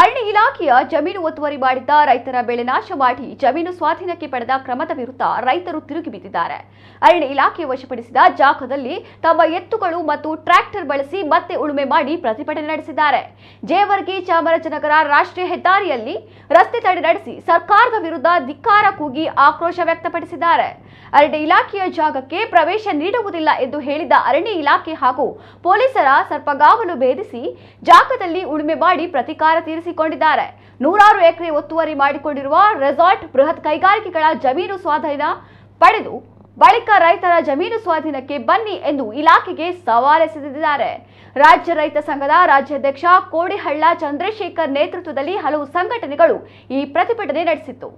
ಅರಣ್ಯ ಇಲಾಖೆಯ ಜಮೀನು ಒತ್ತುವರಿ ಮಾಡಿದ್ದ ರೈತರ ಬೆಳೆ ನಾಶ ಮಾಡಿ ಜಮೀನು ಸ್ವಾಧೀನಕ್ಕೆ ಪಡೆದ ಕ್ರಮದ ವಿರುದ್ಧ ರೈತರು ತಿರುಗಿ ಬಿದ್ದಿದ್ದಾರೆ ಅರಣ್ಯ ಇಲಾಖೆ ವಶಪಡಿಸಿದ ಜಾಗದಲ್ಲಿ ತಮ್ಮ ಎತ್ತುಗಳು ಮತ್ತು ಟ್ರ್ಯಾಕ್ಟರ್ ಬಳಸಿ ಮತ್ತೆ ಉಳುಮೆ ಮಾಡಿ ಪ್ರತಿಭಟನೆ ನಡೆಸಿದ್ದಾರೆ ಜೇವರ್ಗಿ ಚಾಮರಾಜನಗರ ರಾಷ್ಟ್ರೀಯ ಹೆದ್ದಾರಿಯಲ್ಲಿ ರಸ್ತೆ ತಡೆ ನಡೆಸಿ ಸರ್ಕಾರದ ವಿರುದ್ಧ ಧಿಕ್ಕಾರ ಕೂಗಿ ಆಕ್ರೋಶ ವ್ಯಕ್ತಪಡಿಸಿದ್ದಾರೆ ಅರಣ್ಯ ಇಲಾಖೆಯ ಜಾಗಕ್ಕೆ ಪ್ರವೇಶ ನೀಡುವುದಿಲ್ಲ ಎಂದು ಹೇಳಿದ ಅರಣ್ಯ ಇಲಾಖೆ ಹಾಗೂ ಪೊಲೀಸರ ಸರ್ಪಗಾವಲು ಭೇದಿಸಿ ಜಾಗದಲ್ಲಿ ಉಳುಮೆ ಮಾಡಿ ಪ್ರತಿಕಾರ ತೀರಿಸಿದ್ದಾರೆ ಗಿಟ್ಟಿಸಿಕೊಂಡಿದ್ದಾರೆ ನೂರಾರು ಎಕರೆ ಒತ್ತುವರಿ ಮಾಡಿಕೊಂಡಿರುವ ರೆಸಾರ್ಟ್ ಬೃಹತ್ ಕೈಗಾರಿಕೆಗಳ ಜಮೀನು ಸ್ವಾಧೀನ ಪಡೆದು ಬಳಿಕ ರೈತರ ಜಮೀನು ಸ್ವಾಧೀನಕ್ಕೆ ಬನ್ನಿ ಎಂದು ಇಲಾಖೆಗೆ ಸವಾಲೆಸೆದಿದ್ದಾರೆ ರಾಜ್ಯ ರೈತ ಸಂಘದ ರಾಜ್ಯಾಧ್ಯಕ್ಷ ಕೋಡಿಹಳ್ಳ ಚಂದ್ರಶೇಖರ್ ನೇತೃತ್ವದಲ್ಲಿ ಹಲವು ಸಂಘಟನೆಗಳು ಈ ಪ್ರತಿಭಟನೆ ನಡೆಸಿತ್ತು